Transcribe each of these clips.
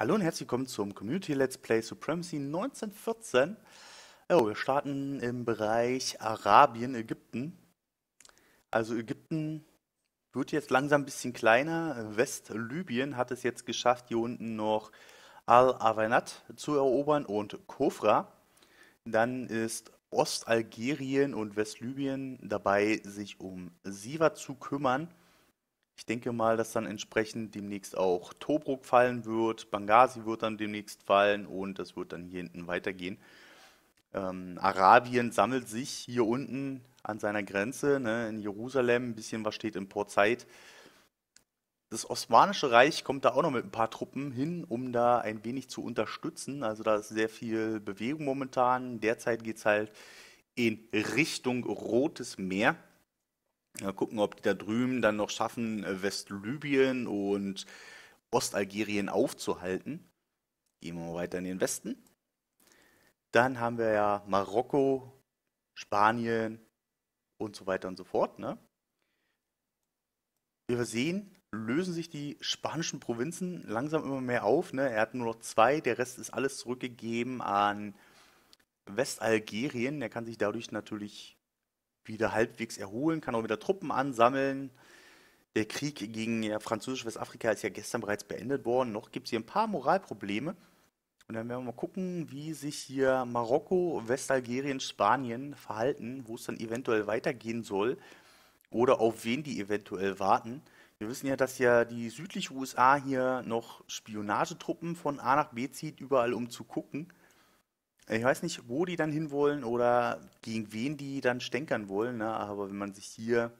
Hallo und herzlich willkommen zum Community Let's Play Supremacy 1914. Oh, wir starten im Bereich Arabien, Ägypten. Also Ägypten wird jetzt langsam ein bisschen kleiner. West-Libyen hat es jetzt geschafft, hier unten noch al awainat zu erobern und Kofra. Dann ist Ost-Algerien und West-Libyen dabei, sich um Siva zu kümmern. Ich denke mal, dass dann entsprechend demnächst auch Tobruk fallen wird, Benghazi wird dann demnächst fallen und das wird dann hier hinten weitergehen. Ähm, Arabien sammelt sich hier unten an seiner Grenze, ne, in Jerusalem, ein bisschen was steht in Port Das Osmanische Reich kommt da auch noch mit ein paar Truppen hin, um da ein wenig zu unterstützen. Also da ist sehr viel Bewegung momentan. Derzeit geht es halt in Richtung Rotes Meer. Ja, gucken, ob die da drüben dann noch schaffen, äh, Westlibyen und Ostalgerien aufzuhalten. Gehen wir mal weiter in den Westen. Dann haben wir ja Marokko, Spanien und so weiter und so fort. Ne? Wir sehen, lösen sich die spanischen Provinzen langsam immer mehr auf. Ne? Er hat nur noch zwei, der Rest ist alles zurückgegeben an Westalgerien. Er kann sich dadurch natürlich wieder halbwegs erholen, kann auch wieder Truppen ansammeln. Der Krieg gegen ja, französisch Westafrika ist ja gestern bereits beendet worden. Noch gibt es hier ein paar Moralprobleme. Und dann werden wir mal gucken, wie sich hier Marokko, Westalgerien, Spanien verhalten, wo es dann eventuell weitergehen soll oder auf wen die eventuell warten. Wir wissen ja, dass ja die südliche USA hier noch Spionagetruppen von A nach B zieht, überall um zu gucken. Ich weiß nicht, wo die dann hinwollen oder gegen wen die dann stänkern wollen, ne? aber wenn man sich hier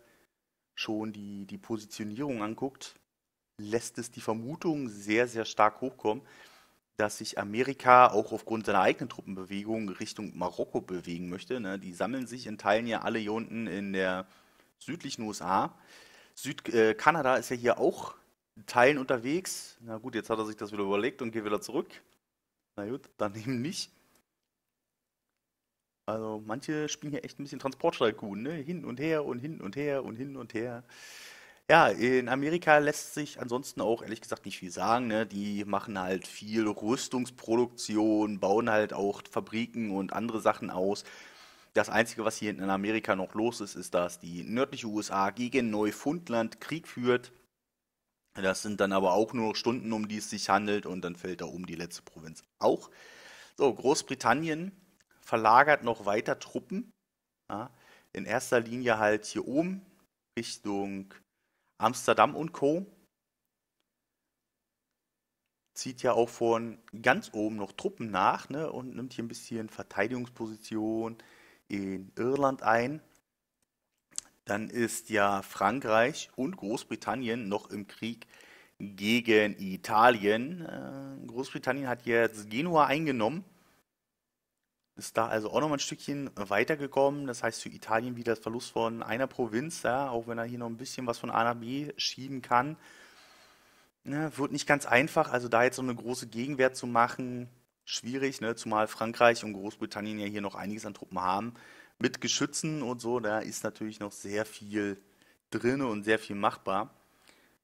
schon die, die Positionierung anguckt, lässt es die Vermutung sehr, sehr stark hochkommen, dass sich Amerika auch aufgrund seiner eigenen Truppenbewegung Richtung Marokko bewegen möchte. Ne? Die sammeln sich in Teilen ja alle hier unten in der südlichen USA. Südkanada äh, ist ja hier auch in Teilen unterwegs. Na gut, jetzt hat er sich das wieder überlegt und geht wieder zurück. Na gut, dann eben nicht. Also manche spielen hier echt ein bisschen Transportstrategien, ne? Hin und her und hin und her und hin und her. Ja, in Amerika lässt sich ansonsten auch ehrlich gesagt nicht viel sagen. Ne? Die machen halt viel Rüstungsproduktion, bauen halt auch Fabriken und andere Sachen aus. Das Einzige, was hier in Amerika noch los ist, ist, dass die nördliche USA gegen Neufundland Krieg führt. Das sind dann aber auch nur Stunden, um die es sich handelt und dann fällt da oben die letzte Provinz auch. So, Großbritannien verlagert noch weiter Truppen. Ja, in erster Linie halt hier oben Richtung Amsterdam und Co. Zieht ja auch von ganz oben noch Truppen nach ne, und nimmt hier ein bisschen Verteidigungsposition in Irland ein. Dann ist ja Frankreich und Großbritannien noch im Krieg gegen Italien. Äh, Großbritannien hat jetzt Genua eingenommen ist da also auch noch mal ein Stückchen weitergekommen. Das heißt für Italien wieder Verlust von einer Provinz, ja, auch wenn er hier noch ein bisschen was von A nach B schieben kann. Ne, wird nicht ganz einfach, also da jetzt so eine große Gegenwehr zu machen, schwierig, ne? zumal Frankreich und Großbritannien ja hier noch einiges an Truppen haben. Mit Geschützen und so, da ist natürlich noch sehr viel drin und sehr viel machbar.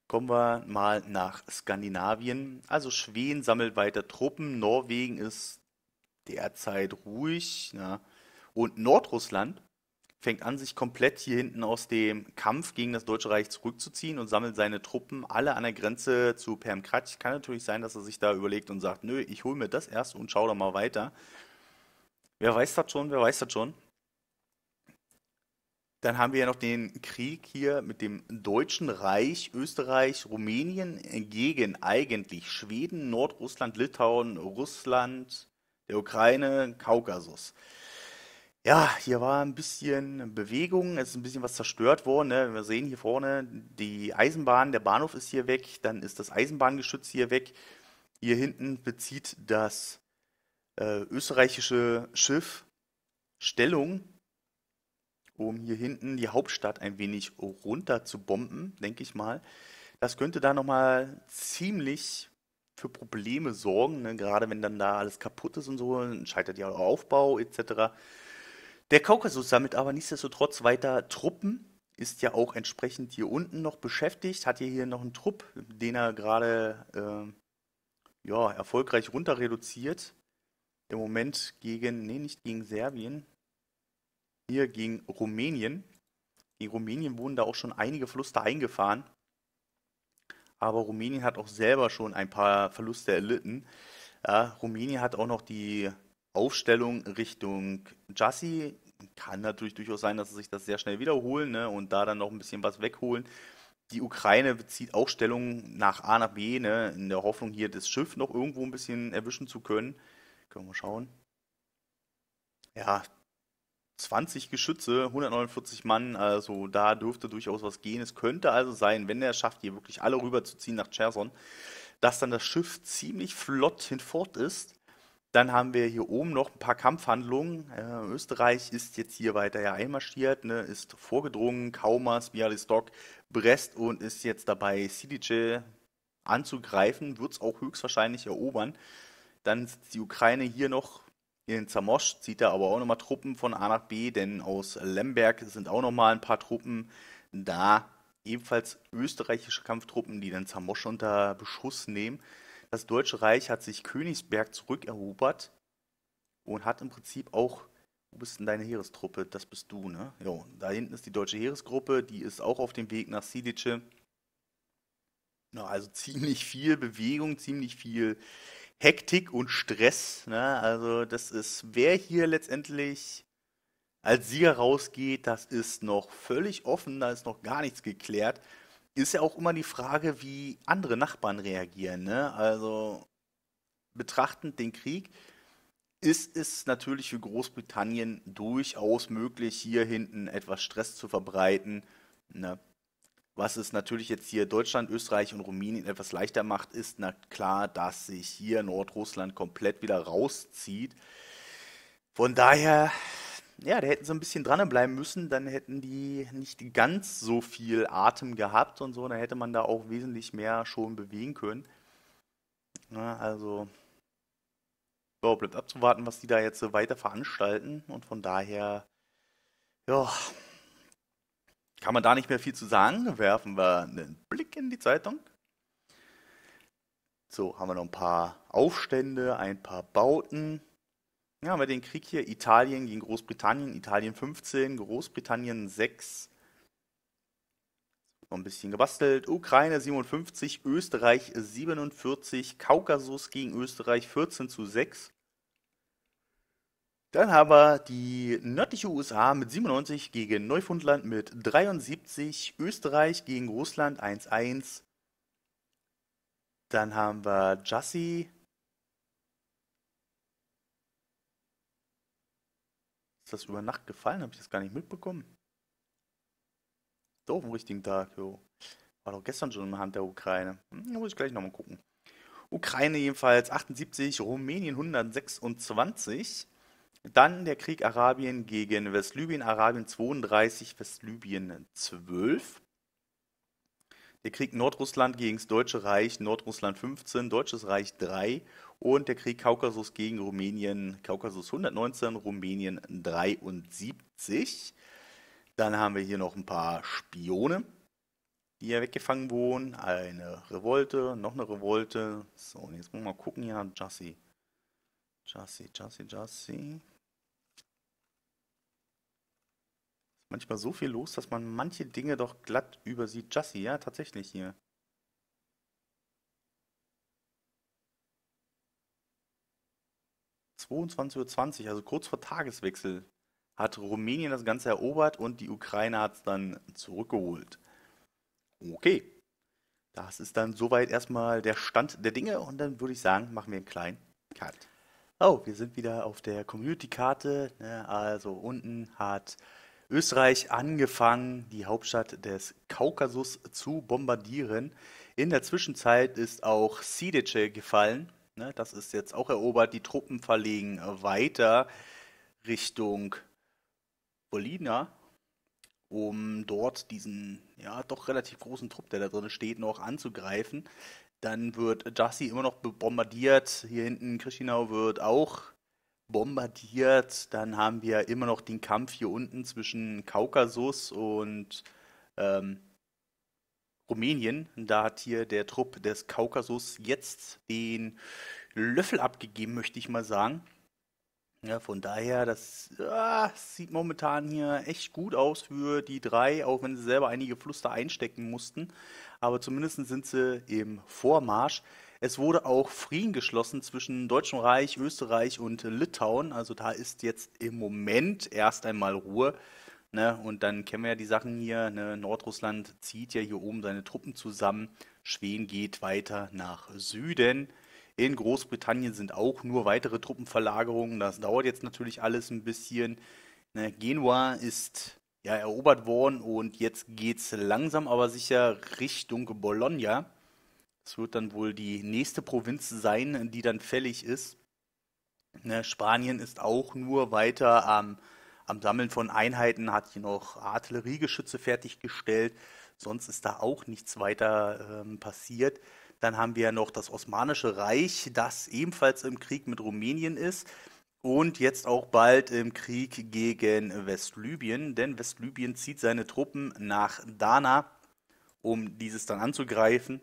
Kommen wir mal nach Skandinavien. Also Schweden sammelt weiter Truppen, Norwegen ist derzeit ruhig. Ja. Ne? Und Nordrussland fängt an, sich komplett hier hinten aus dem Kampf gegen das Deutsche Reich zurückzuziehen und sammelt seine Truppen alle an der Grenze zu Permkratz. Kann natürlich sein, dass er sich da überlegt und sagt, nö, ich hole mir das erst und schau da mal weiter. Wer weiß das schon, wer weiß das schon. Dann haben wir ja noch den Krieg hier mit dem Deutschen Reich, Österreich, Rumänien gegen eigentlich Schweden, Nordrussland, Litauen, Russland, der Ukraine, Kaukasus. Ja, hier war ein bisschen Bewegung, es ist ein bisschen was zerstört worden. Ne? Wir sehen hier vorne die Eisenbahn, der Bahnhof ist hier weg, dann ist das Eisenbahngeschütz hier weg. Hier hinten bezieht das äh, österreichische Schiff Stellung, um hier hinten die Hauptstadt ein wenig runter zu bomben, denke ich mal. Das könnte da nochmal ziemlich für Probleme sorgen, ne? gerade wenn dann da alles kaputt ist und so, dann scheitert ja auch Aufbau etc. Der Kaukasus sammelt aber nichtsdestotrotz weiter Truppen, ist ja auch entsprechend hier unten noch beschäftigt, hat hier, hier noch einen Trupp, den er gerade äh, ja, erfolgreich runter reduziert. Im Moment gegen, nee, nicht gegen Serbien, hier gegen Rumänien. Gegen Rumänien wurden da auch schon einige Fluster eingefahren aber Rumänien hat auch selber schon ein paar Verluste erlitten. Ja, Rumänien hat auch noch die Aufstellung Richtung Jassy. Kann natürlich durchaus sein, dass sie sich das sehr schnell wiederholen ne, und da dann noch ein bisschen was wegholen. Die Ukraine bezieht auch Stellung nach A nach B, ne, in der Hoffnung, hier das Schiff noch irgendwo ein bisschen erwischen zu können. Können wir mal schauen. Ja, 20 Geschütze, 149 Mann, also da dürfte durchaus was gehen. Es könnte also sein, wenn er es schafft, hier wirklich alle rüberzuziehen nach Cherson, dass dann das Schiff ziemlich flott hinfort ist. Dann haben wir hier oben noch ein paar Kampfhandlungen. Äh, Österreich ist jetzt hier weiter ja einmarschiert, ne, ist vorgedrungen, Kaumas, Bialystok, Brest und ist jetzt dabei, Sidice anzugreifen, wird es auch höchstwahrscheinlich erobern. Dann sitzt die Ukraine hier noch in Zamosch zieht er aber auch nochmal Truppen von A nach B, denn aus Lemberg sind auch nochmal ein paar Truppen da, ebenfalls österreichische Kampftruppen, die dann Zamosch unter Beschuss nehmen. Das Deutsche Reich hat sich Königsberg zurückerobert und hat im Prinzip auch, wo bist denn deine Heerestruppe? Das bist du, ne? Jo, da hinten ist die deutsche Heeresgruppe, die ist auch auf dem Weg nach Sidice. Ja, also ziemlich viel Bewegung, ziemlich viel Hektik und Stress. Ne? Also das ist, wer hier letztendlich als Sieger rausgeht, das ist noch völlig offen, da ist noch gar nichts geklärt. Ist ja auch immer die Frage, wie andere Nachbarn reagieren. Ne? Also betrachtend den Krieg ist es natürlich für Großbritannien durchaus möglich, hier hinten etwas Stress zu verbreiten. Ne? Was es natürlich jetzt hier Deutschland, Österreich und Rumänien etwas leichter macht, ist na klar, dass sich hier Nordrussland komplett wieder rauszieht. Von daher, ja, da hätten sie ein bisschen dranbleiben müssen, dann hätten die nicht ganz so viel Atem gehabt und so, dann hätte man da auch wesentlich mehr schon bewegen können. Also, ja, also, so, bleibt abzuwarten, was die da jetzt weiter veranstalten und von daher, ja, kann man da nicht mehr viel zu sagen. Werfen wir einen Blick in die Zeitung. So, haben wir noch ein paar Aufstände, ein paar Bauten. Ja, haben wir den Krieg hier. Italien gegen Großbritannien. Italien 15, Großbritannien 6. Noch ein bisschen gebastelt. Ukraine 57, Österreich 47, Kaukasus gegen Österreich 14 zu 6. Dann haben wir die nördliche USA mit 97 gegen Neufundland mit 73, Österreich gegen Russland 1-1. Dann haben wir Jussie. Ist das über Nacht gefallen? Habe ich das gar nicht mitbekommen? Doch, am richtigen Tag, jo. War doch gestern schon in der Hand der Ukraine. Hm, muss ich gleich nochmal gucken. Ukraine jedenfalls 78, Rumänien 126. Dann der Krieg Arabien gegen Westlybien, Arabien 32, Westlybien 12. Der Krieg Nordrussland gegen das Deutsche Reich, Nordrussland 15, Deutsches Reich 3 und der Krieg Kaukasus gegen Rumänien, Kaukasus 119, Rumänien 73. Dann haben wir hier noch ein paar Spione, die ja weggefangen wurden. Eine Revolte, noch eine Revolte. So, und jetzt muss man mal gucken hier, Jassi. Jassi, Jassi, Jassi. manchmal so viel los, dass man manche Dinge doch glatt übersieht. Jassi, ja, tatsächlich hier. Uhr, also kurz vor Tageswechsel, hat Rumänien das Ganze erobert und die Ukraine hat es dann zurückgeholt. Okay. Das ist dann soweit erstmal der Stand der Dinge und dann würde ich sagen, machen wir einen kleinen Cut. Oh, wir sind wieder auf der Community-Karte. Ne? Also unten hat Österreich angefangen, die Hauptstadt des Kaukasus zu bombardieren. In der Zwischenzeit ist auch Sidice gefallen. Ne? das ist jetzt auch erobert. Die Truppen verlegen weiter Richtung Bolina, um dort diesen ja doch relativ großen Trupp, der da drin steht, noch anzugreifen. Dann wird Jassy immer noch bombardiert. Hier hinten Krishinau wird auch bombardiert. Dann haben wir immer noch den Kampf hier unten zwischen Kaukasus und ähm, Rumänien. Da hat hier der Trupp des Kaukasus jetzt den Löffel abgegeben, möchte ich mal sagen. Ja, von daher, das ah, sieht momentan hier echt gut aus für die drei, auch wenn sie selber einige Fluster einstecken mussten. Aber zumindest sind sie im Vormarsch. Es wurde auch Frieden geschlossen zwischen Deutschem Reich, Österreich und Litauen. Also da ist jetzt im Moment erst einmal Ruhe. Ne? Und dann kennen wir ja die Sachen hier. Ne? Nordrussland zieht ja hier oben seine Truppen zusammen. Schweden geht weiter nach Süden. In Großbritannien sind auch nur weitere Truppenverlagerungen. Das dauert jetzt natürlich alles ein bisschen. Ne? Genua ist ja erobert worden und jetzt geht es langsam aber sicher Richtung Bologna. Es wird dann wohl die nächste Provinz sein, die dann fällig ist. Ne, Spanien ist auch nur weiter am, am Sammeln von Einheiten, hat hier noch Artilleriegeschütze fertiggestellt. Sonst ist da auch nichts weiter ähm, passiert. Dann haben wir noch das Osmanische Reich, das ebenfalls im Krieg mit Rumänien ist und jetzt auch bald im Krieg gegen Westlibyen, denn Westlibyen zieht seine Truppen nach Dana, um dieses dann anzugreifen.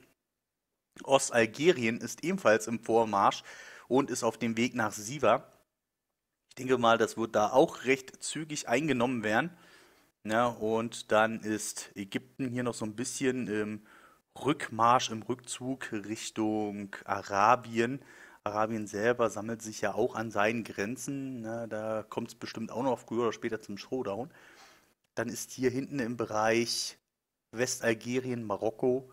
Ostalgerien ist ebenfalls im Vormarsch und ist auf dem Weg nach Siva. Ich denke mal, das wird da auch recht zügig eingenommen werden. Ja, und dann ist Ägypten hier noch so ein bisschen im Rückmarsch, im Rückzug Richtung Arabien. Arabien selber sammelt sich ja auch an seinen Grenzen. Na, da kommt es bestimmt auch noch früher oder später zum Showdown. Dann ist hier hinten im Bereich Westalgerien, Marokko,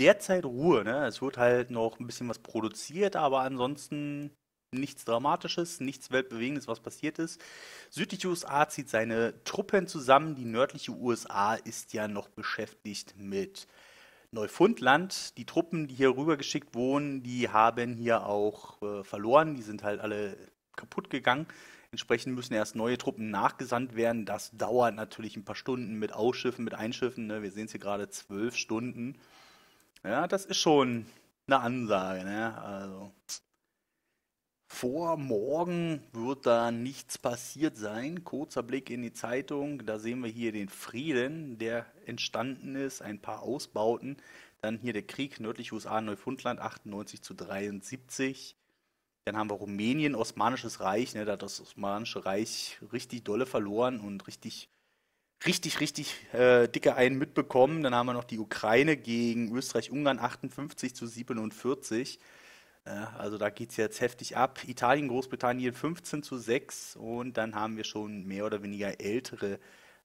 derzeit Ruhe. Ne? Es wird halt noch ein bisschen was produziert, aber ansonsten nichts Dramatisches, nichts Weltbewegendes, was passiert ist. Südliche USA zieht seine Truppen zusammen. Die nördliche USA ist ja noch beschäftigt mit Neufundland. Die Truppen, die hier rübergeschickt wurden, die haben hier auch äh, verloren. Die sind halt alle kaputt gegangen. Entsprechend müssen erst neue Truppen nachgesandt werden. Das dauert natürlich ein paar Stunden mit Ausschiffen, mit Einschiffen. Ne? Wir sehen es hier gerade zwölf Stunden. Ja, das ist schon eine Ansage, ne? Also vor morgen wird da nichts passiert sein. Kurzer Blick in die Zeitung, da sehen wir hier den Frieden, der entstanden ist, ein paar Ausbauten. Dann hier der Krieg nördlich USA, Neufundland 98 zu 73. Dann haben wir Rumänien, Osmanisches Reich, ne, da hat das Osmanische Reich richtig dolle verloren und richtig richtig, richtig äh, dicke einen mitbekommen. Dann haben wir noch die Ukraine gegen Österreich-Ungarn 58 zu 47. also da geht es jetzt heftig ab. Italien, Großbritannien 15 zu 6 und dann haben wir schon mehr oder weniger ältere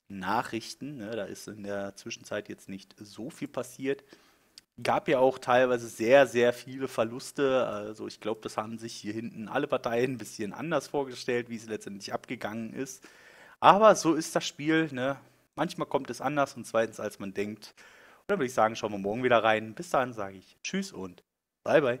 Nachrichten. Ne, da ist in der Zwischenzeit jetzt nicht so viel passiert. Gab ja auch teilweise sehr, sehr viele Verluste. Also ich glaube, das haben sich hier hinten alle Parteien ein bisschen anders vorgestellt, wie es letztendlich abgegangen ist. Aber so ist das Spiel. Ne? Manchmal kommt es anders und zweitens, als man denkt. Und dann würde ich sagen, schauen wir morgen wieder rein. Bis dahin sage ich Tschüss und bye bye.